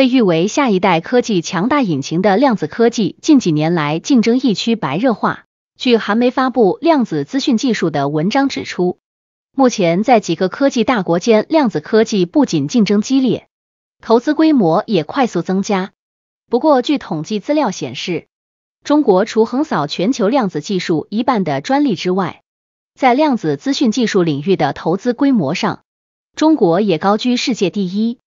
被誉为下一代科技强大引擎的量子科技，近几年来竞争一趋白热化。据韩媒发布量子资讯技术的文章指出，目前在几个科技大国间，量子科技不仅竞争激烈，投资规模也快速增加。不过，据统计资料显示，中国除横扫全球量子技术一半的专利之外，在量子资讯技术领域的投资规模上，中国也高居世界第一。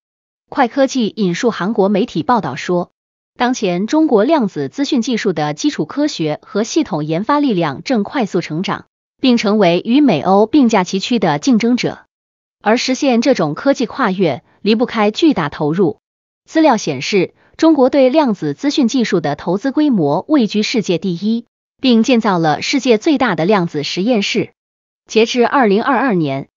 快科技引述韩国媒体报道说，当前中国量子资讯技术的基础科学和系统研发力量正快速成长，并成为与美欧并驾齐驱的竞争者。而实现这种科技跨越，离不开巨大投入。资料显示，中国对量子资讯技术的投资规模位居世界第一，并建造了世界最大的量子实验室。截至二零二二年。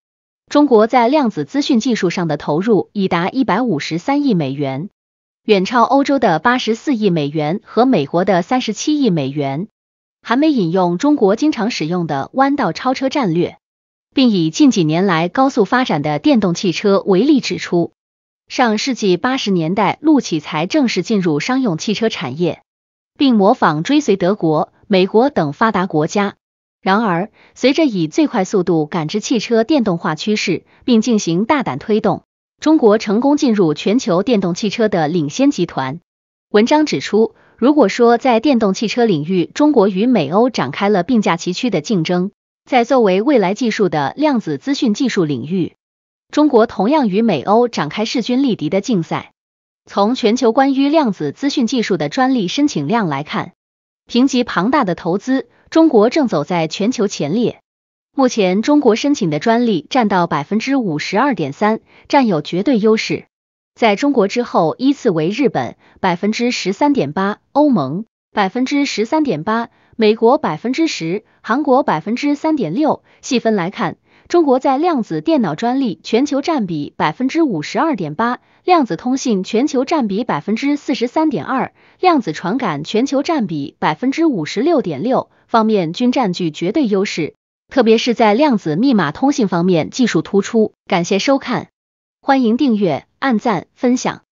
中国在量子资讯技术上的投入已达一百五十三亿美元，远超欧洲的八十四亿美元和美国的三十七亿美元。韩媒引用中国经常使用的“弯道超车”战略，并以近几年来高速发展的电动汽车为例，指出，上世纪八十年代，陆启才正式进入商用汽车产业，并模仿追随德国、美国等发达国家。然而，随着以最快速度感知汽车电动化趋势，并进行大胆推动，中国成功进入全球电动汽车的领先集团。文章指出，如果说在电动汽车领域，中国与美欧展开了并驾齐驱的竞争，在作为未来技术的量子资讯技术领域，中国同样与美欧展开势均力敌的竞赛。从全球关于量子资讯技术的专利申请量来看。评级庞大的投资，中国正走在全球前列。目前，中国申请的专利占到百分之五十二点三，占有绝对优势。在中国之后，依次为日本百分之十三点八、欧盟百分之十三点八、美国百分之十、韩国百分之三点六。细分来看。中国在量子电脑专利全球占比百分之五十二点八，量子通信全球占比百分之四十三点二，量子传感全球占比百分之五十六点六方面均占据绝对优势，特别是在量子密码通信方面技术突出。感谢收看，欢迎订阅、按赞、分享。